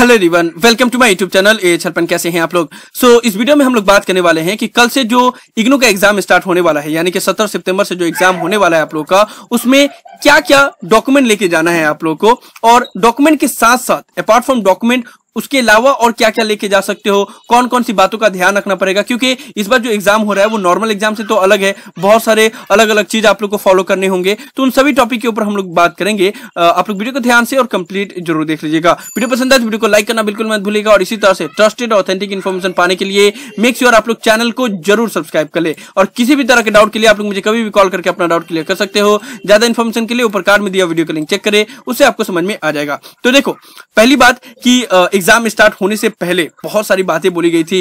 hello रिवन welcome to my YouTube channel ए छपन कैसे हैं आप लोग सो so, इस वीडियो में हम लोग बात करने वाले हैं कि कल से जो इग्नो का एग्जाम स्टार्ट होने वाला है यानी कि 17 सितंबर से जो एग्जाम होने वाला है आप लोग का उसमें क्या क्या डॉक्यूमेंट लेके जाना है आप लोग को और डॉक्यूमेंट के साथ साथ अपार्ट फ्रॉम डॉक्यूमेंट उसके अलावा और क्या क्या लेके जा सकते हो कौन कौन सी बातों का ध्यान रखना पड़ेगा क्योंकि इस बार जो एग्जाम हो रहा है वो नॉर्मल एग्जाम से तो अलग है बहुत सारे अलग अलग चीज आप लोग को फॉलो करने होंगे तो उन सभी टॉपिक के ऊपर हम लोग बात करेंगे आप लोग वीडियो को ध्यान से और कंप्लीट जरूर देख लीजिएगा वीडियो पसंद आए तो वीडियो को लाइक करना बिल्कुल मत भूलेगा और इसी तरह से ट्रस्टेड ऑथेंटिक इन्फॉर्मेशन पाने के लिए मेक श्योर आप लोग चैनल को जरूर सब्सक्राइब कर ले और किसी भी तरह के डाउट के लिए आप लोग मुझे कभी भी कॉल करके अपना डाउट क्लियर कर सकते हो ज्यादा इन्फॉर्मेशन के लिए ऊपर कार्ड में दिया वीडियो का लिंक चेक करें उससे आपको समझ में आ जाएगा तो देखो पहली बात की एग्जाम स्टार्ट होने से पहले बहुत सारी बातें बोली गई थी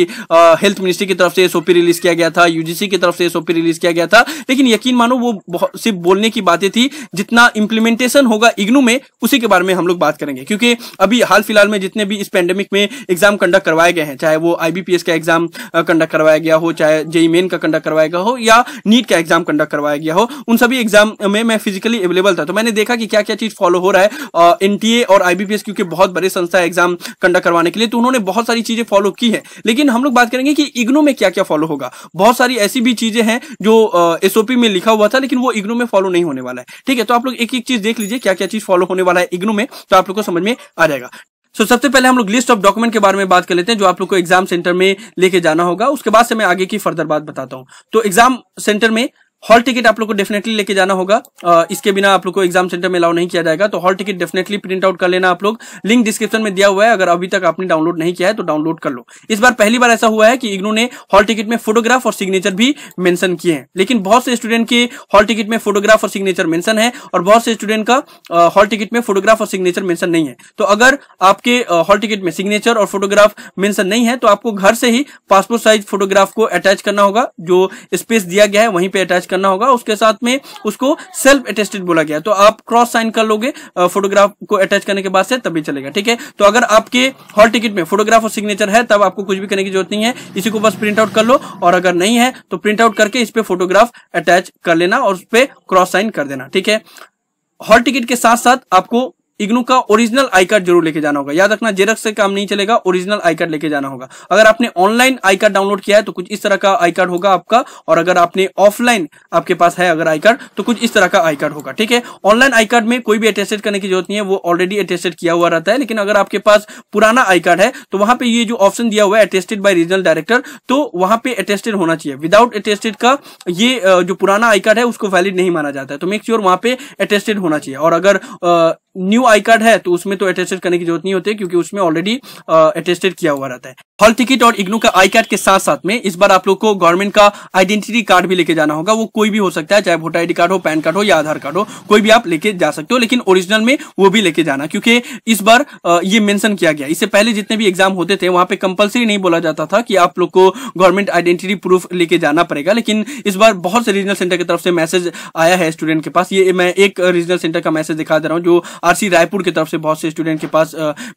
हेल्थ मिनिस्ट्री की तरफ से एसओपी रिलीज किया गया था यूजीसी की तरफ से एसओपी रिलीज किया गया था लेकिन यकीन मानो वो सिर्फ बोलने की बातें थी जितना इंप्लीमेंटेशन होगा इग्नू में उसी के बारे में हम लोग बात करेंगे क्योंकि अभी हाल फिलहाल में जितने भी इस पैंडेमिक में एग्जाम कंडक्ट करवाए गए हैं चाहे वो आईबीपीएस का एग्जाम कंडक्ट करवाया गया हो चाहे जेई मेन e का कंडक्ट करवाया गया हो या नीट का एग्जाम कंडक्ट करवाया गया हो उन सभी एग्जाम में मैं फिजिकली अवेलेबल था तो मैंने देखा कि क्या क्या चीज फॉलो हो रहा है एनटीए और आईबीपीएस क्योंकि बहुत बड़े संस्था एग्जाम कंडक्ट करवाने के लिए तो उन्होंने बहुत सारी चीजें फॉलो की है लेकिन हम लोग बात करेंगे कि इग्नो में क्या क्या फॉलो होगा बहुत सारी ऐसी भी चीजें हैं जो एसओपी में लिखा हुआ था लेकिन वो इग्नो में फॉलो नहीं होने वाला है ठीक है तो आप लोग एक एक चीज देख लीजिए क्या क्या चीज फॉलो होने वाला है इग्नो में तो आप लोग को समझ में आ जाएगा तो so, सबसे पहले हम लोग लिस्ट ऑफ डॉक्यूमेंट के बारे में बात कर लेते हैं जो आप लोग को एग्जाम सेंटर में लेके जाना होगा उसके बाद से मैं आगे की फर्दर बात बताता हूं तो एग्जाम सेंटर में हॉल टिकट आप लोग को डेफिनेटली लेके जाना होगा इसके बिना आप लोग को एग्जाम सेंटर में अलाउ नहीं किया जाएगा तो hall ticket definitely print out कर लेना आप लोग लिंक डिस्क्रिप्शन में दिया हुआ है अगर अभी तक आपने डाउनलोड नहीं किया है तो डाउनलोड कर लो इस बार पहली बार ऐसा हुआ है कि इग्नो ने हॉल टिकट में फोटोग्राफ और सिग्नेचर भी मैंशन किए हैं लेकिन बहुत से स्टूडेंट के हॉल टिकट में फोटोग्राफ और सिग्नेचर मेंशन है और बहुत से स्टूडेंट का हॉल टिकट में फोटोग्राफ और सिग्नेचर मेंशन नहीं है तो अगर आपके हॉल टिकट में सिग्नेचर और फोटोग्राफ मेंशन नहीं है तो आपको घर से ही पासपोर्ट साइज फोटोग्राफ को अटैच करना होगा जो स्पेस दिया गया है वहीं पर अटैच करना होगा उसके साथ में उसको सेल्फ अटेस्टेड बोला गया तो आप क्रॉस साइन कर लोगे फोटोग्राफ को अटैच करने के बाद से तभी चलेगा ठीक है तो अगर आपके हॉल टिकट में फोटोग्राफ और सिग्नेचर है तब आपको कुछ भी करने की जरूरत नहीं है इसी को बस प्रिंट आउट कर लो और अगर नहीं है तो प्रिंट आउट करके इस पर फोटोग्राफ अटैच कर लेना और उस पर क्रॉस साइन कर देना ठीक है हॉल टिकट के साथ साथ आपको इग्नू का ओरिजिनल आई कार्ड जरूर लेके जाना होगा याद रखना जेरक्स से काम नहीं चलेगा ओरिजिनल आई कार्ड लेके जाना होगा अगर आपने ऑनलाइन आई कार्ड डाउनलोड किया है तो कुछ इस तरह का आई कार्ड होगा आपका और अगर आपने ऑफलाइन आपके पास है अगर आई कार्ड तो कुछ इस तरह का आई कार्ड होगा ठीक है ऑनलाइन आई कार्ड में कोई भी अटेस्टेड करने की जरूरत नहीं है वो ऑलरेडी अटेस्टेड किया हुआ रहता है लेकिन अगर आपके पास पुराना आई कार्ड है तो वहां पर ये जो ऑप्शन दिया हुआ है अटेस्टेड बाय रीजनल डायरेक्टर तो वहां पे अटेस्टेड होना चाहिए विदाउट अटेस्टेड का ये जो पुराना आई कार्ड है उसको वैलिड नहीं माना जाता है तो मेक श्योर वहां पर अटेस्टेड होना चाहिए और अगर न्यू आई कार्ड है तो उसमें तो अटेस्टेड करने की जरूरत नहीं होती क्योंकि उसमें ऑलरेडी अटेस्टेड किया हुआ रहता है हॉल टिकट और इग्नू का आई कार्ड के साथ साथ में इस बार आप लोग को गवर्नमेंट का आइडेंटिटी कार्ड भी लेके जाना होगा वो कोई भी हो सकता है चाहे वोटर आईडी कार्ड हो पैन कार्ड हो या आधार कार्ड हो कोई भी आप लेके जा सकते हो लेकिन ओरिजिनल में वो भी लेके जाना क्योंकि इस बार ये मेंशन किया गया इससे पहले जितने भी एग्जाम होते थे वहां पे कंपलसरी नहीं बोला जाता था कि आप लोग को गवर्नमेंट आइडेंटिटी प्रूफ लेके जाना पड़ेगा लेकिन इस बार बहुत से रीजनल सेंटर की तरफ से मैसेज आया है स्टूडेंट के पास ये मैं एक रीजनल सेंटर का मैसेज दिखा दे रहा हूँ जो आरसी रायपुर की तरफ से बहुत से स्टूडेंट के पास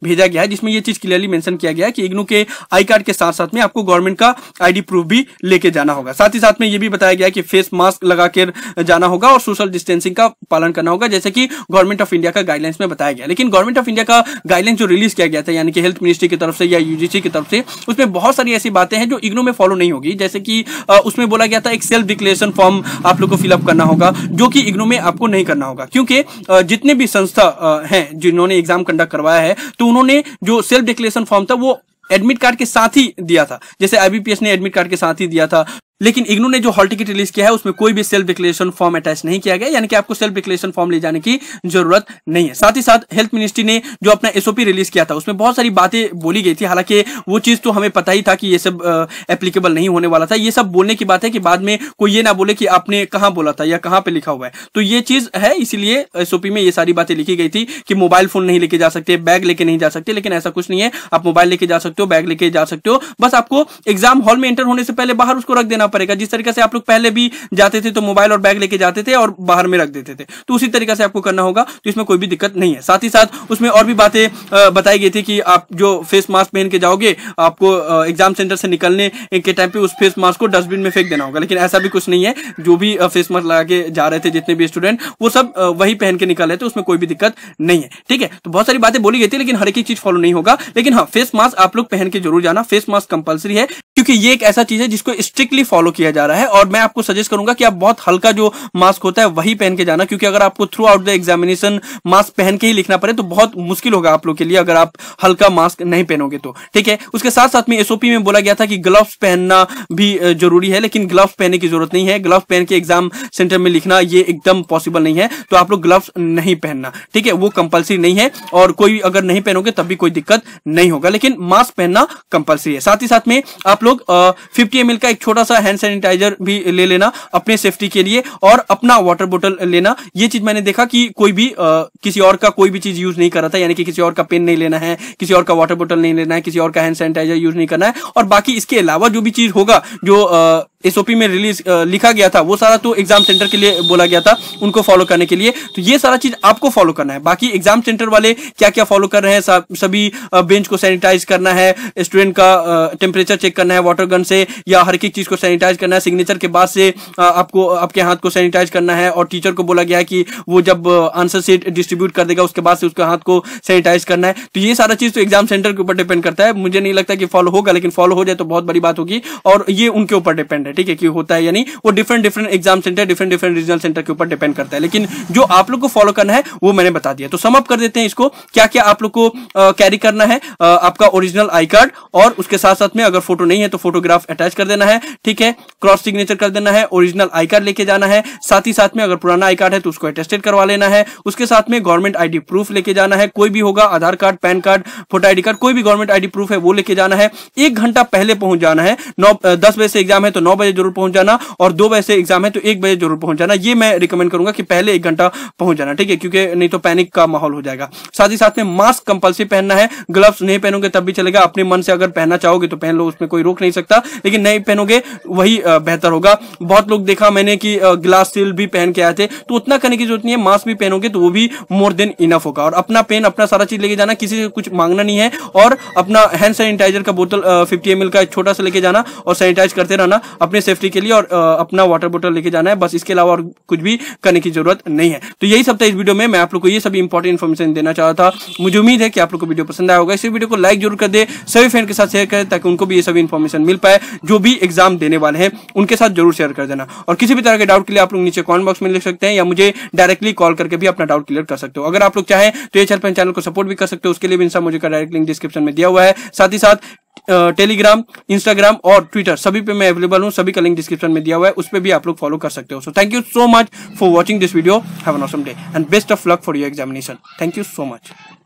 भेजा गया है जिसमें ये चीज क्लियरली मेंशन किया गया है कि इग्नू के आई कार्ड के साथ साथ में आपको गवर्नमेंट का आईडी प्रूफ भी लेके जाना होगा साथ ही साथ में ये भी बताया गया कि फेस मास्क लगा कर जाना होगा और सोशल डिस्टेंसिंग का पालन करना होगा जैसे कि गवर्नमेंट ऑफ इंडिया का गाइडलाइंस में बताया गया लेकिन गवर्नमेंट ऑफ इंडिया का गाइडलाइंस जो रिलीज किया गया था यानी कि हेल्थ मिनिस्ट्री की तरफ से या यूजीसी की तरफ से उसमें बहुत सारी ऐसी बातें हैं जो इग्नो में फॉलो नहीं होगी जैसे कि उसमें बोला गया था एक सेल्फ डिक्लेरेशन फॉर्म आप लोग को फिलअप करना होगा जो कि इग्नो में आपको नहीं करना होगा क्योंकि जितने भी संस्था हैं जिन्होंने एग्जाम कंडक्ट करवाया है तो उन्होंने जो सेल्फ डिक्लेरेशन फॉर्म था वो एडमिट कार्ड के साथ ही दिया था जैसे आईबीपीएस ने एडमिट कार्ड के साथ ही दिया था लेकिन इग्नो ने जो हॉल टिकट रिलीज किया है उसमें कोई भी सेल्फ डिक्लेरेशन फॉर्म अटैच नहीं किया गया यानी कि आपको सेल्फ डिक्लेरेशन फॉर्म ले जाने की जरूरत नहीं है साथ ही साथ हेल्थ मिनिस्ट्री ने जो अपना एसओपी रिलीज किया था उसमें बहुत सारी बातें बोली गई थी हालांकि वो चीज तो हमें पता ही था कि ये सब एप्लीकेबल नहीं होने वाला था ये सब बोलने की बात है कि बाद में कोई ये ना बोले कि आपने कहा बोला था या कहां पर लिखा हुआ है तो ये चीज है इसीलिए एसओपी में ये सारी बातें लिखी गई थी कि मोबाइल फोन नहीं लेके जा सकते बैग लेके नहीं जा सकते लेकिन ऐसा कुछ नहीं है आप मोबाइल लेके जा सकते हो बैग लेके जा सकते हो बस आपको एग्जाम हॉल में एंटर होने से पहले बाहर उसको रख देना देना पड़ेगा जिस तरीके से आप लोग पहले भी जाते थे तो मोबाइल और बैग लेके जाते थे और बाहर में रख देते थे तो उसी तरीके से आपको करना होगा तो इसमें कोई भी दिक्कत नहीं है साथ ही साथ उसमें और भी बातें बताई गई थी कि आप जो फेस मास्क पहन के जाओगे आपको एग्जाम सेंटर से निकलने के टाइम पे उस फेस मास्क को डस्टबिन में फेंक देना होगा लेकिन ऐसा भी कुछ नहीं है जो भी फेस मास्क लगा के जा रहे थे जितने भी स्टूडेंट वो सब वही पहन के निकल रहे थे उसमें कोई भी दिक्कत नहीं है ठीक है तो बहुत सारी बातें बोली गई थी लेकिन हर एक चीज फॉलो नहीं होगा लेकिन हाँ फेस मास्क आप लोग पहन के जरूर जाना फेस मास्क कंपलसरी है क्योंकि ये एक ऐसा चीज है जिसको स्ट्रिक्टली फॉलो किया जा रहा है और मैं आपको सजेस्ट करूंगा कि आप बहुत हल्का जो मास्क होता है वही पहन के जाना क्योंकि अगर आपको throughout the examination mask पहन के ही लिखना पड़े तो बहुत मुश्किल होगा आप लोग के लिए अगर आप हल्का मास्क नहीं पहनोगे तो ठीक है उसके साथ साथ में एसओपी में बोला गया था कि ग्लव्स पहनना भी जरूरी है लेकिन ग्लव्स पहनने की जरूरत नहीं है ग्लव्स पहन के एग्जाम सेंटर में लिखना ये एकदम पॉसिबल नहीं है तो आप लोग ग्लव्स नहीं पहनना ठीक है वो कंपल्सरी नहीं है और कोई अगर नहीं पहनोगे तब भी कोई दिक्कत नहीं होगा लेकिन मास्क पहनना कंपल्सरी है साथ ही साथ में आप लोग फिफ्टी एम का एक छोटा सा हैंड सैनिटाइजर भी ले लेना अपने सेफ्टी के लिए और अपना वाटर बोटल लेना ये चीज मैंने देखा कि कोई भी आ, किसी और का कोई भी चीज यूज नहीं कर रहा था यानी कि किसी और का पेन नहीं लेना है किसी और का वाटर बोटल नहीं लेना है किसी और का हैंड सैनिटाइजर यूज नहीं करना है और बाकी इसके अलावा जो भी चीज होगा जो आ, एसओपी में रिलीज uh, लिखा गया था वो सारा तो एग्जाम सेंटर के लिए बोला गया था उनको फॉलो करने के लिए तो ये सारा चीज आपको फॉलो करना है बाकी एग्जाम सेंटर वाले क्या क्या फॉलो कर रहे हैं सभी बेंच uh, को सैनिटाइज करना है स्टूडेंट का टेम्परेचर uh, चेक करना है वाटर गन से या हर एक चीज को सैनिटाइज करना है सिग्नेचर के बाद से आपको आपके हाथ को सैनिटाइज करना है और टीचर को बोला गया है कि वो जब आंसर सीट डिस्ट्रीब्यूट कर देगा उसके बाद से उसके हाथ को सैनिटाइज करना है तो ये सारा चीज तो एग्जाम सेंटर के ऊपर डिपेंड करता है मुझे नहीं लगता कि फॉलो होगा लेकिन फॉलो हो जाए तो बहुत बड़ी बात होगी और ये उनके ऊपर डिपेंड है है ठीक है क्यों होता है यानी वो different different exam center different different regional center के ऊपर डिपेंड करता है लेकिन जो आप लोग को फॉलो करना है वो मैंने बता दिया तो समअप कर देते हैं इसको क्या क्या आप लोग को कैरी करना है आपका ओरिजिनल आई कार्ड और उसके साथ साथ में अगर फोटो नहीं है तो फोटोग्राफ अटैच कर देना है ठीक है क्रॉस सिग्नेचर कर देना है ओरिजिनल आई कार्ड लेके जाना है साथ ही साथ में अगर पुराना आई कार्ड है तो उसको अटेस्टेड करवा लेना है उसके साथ में गवर्नमेंट आईडी प्रूफ लेके जाना है कोई भी होगा Aadhaar card pan card photo ID card कोई भी गवर्नमेंट आईडी प्रूफ है वो लेके जाना है एक घंटा पहले पहुंच जाना है नौ दस बजे से एग्जाम है तो नौ बजे जरूर पहुंच जाना और दो बजे से एग्जाम है तो एक बजे जरूर पहुंच जाना ये मैं रिकमेंड करूंगा कि पहले एक घंटा पहुंच जाना ठीक है क्योंकि नहीं तो पैनिक का माहौल हो जाएगा साथ ही साथ में मास्क कंपल्सरी पहनना है ग्लव्स नहीं पहनोगे तब भी चलेगा अपने मन से अगर पहनना चाहोगे तो पहन लो उसमें कोई रोक नहीं सकता लेकिन नहीं पहनोगे वही बेहतर होगा बहुत लोग देखा मैंने कि ग्लास सील भी पहन के आए थे तो उतना करने की जरूरत नहीं है मास्क भी पहनोगे तो वो भी मोर देन इनफ होगा और अपना पेन अपना सारा चीज लेके जाना किसी से कुछ मांगना नहीं है और अपना हैंड सैनिटाइजर का बोतल फिफ्टी एम का छोटा सा लेके जाना और सैनिटाइज करते रहना अपने सेफ्टी के लिए और अपना वाटर बोटल लेके जाना है बस इसके अलावा और कुछ भी करने की जरूरत नहीं है तो यही सब था इस वीडियो में मैं आप लोग को ये सभी इंपॉर्टेंट इन्फॉर्मेशन देना चाह था मुझे उम्मीद है कि आप लोग को वीडियो पसंद आया होगा इसी वीडियो को लाइक जरूर कर दे सभी फ्रेंड के साथ शेयर करें ताकि उनको भी ये सभी इन्फॉर्मेशन मिल पाए जो भी एग्जाम देने वाले हैं उनके साथ जरूर शेयर कर देना और किसी भी तरह के डाउट के लिए आप लोग नीचे कॉमेंट बॉक्स में लिख सकते हैं या मुझे डायरेक्टली कॉल करके भी अपना डाउट क्लियर कर सकते हो अगर आप लोग चाहें तो ये चैनल को सपोर्ट भी कर सकते हो उसके लिए भी इंसान मुझे डायरेक्ट लिंक डिस्क्रिप्शन में दिया हुआ है साथ ही साथ टेलीग्राम इंस्टाग्राम और ट्विटर सभी पे मैं अवेलेबल हूँ सभी का लिंक डिस्क्रिप्शन में दिया हुआ है उस पर भी आप लोग फॉलो कर सकते हो so thank you so much for watching this video have an awesome day and best of luck for your examination thank you so much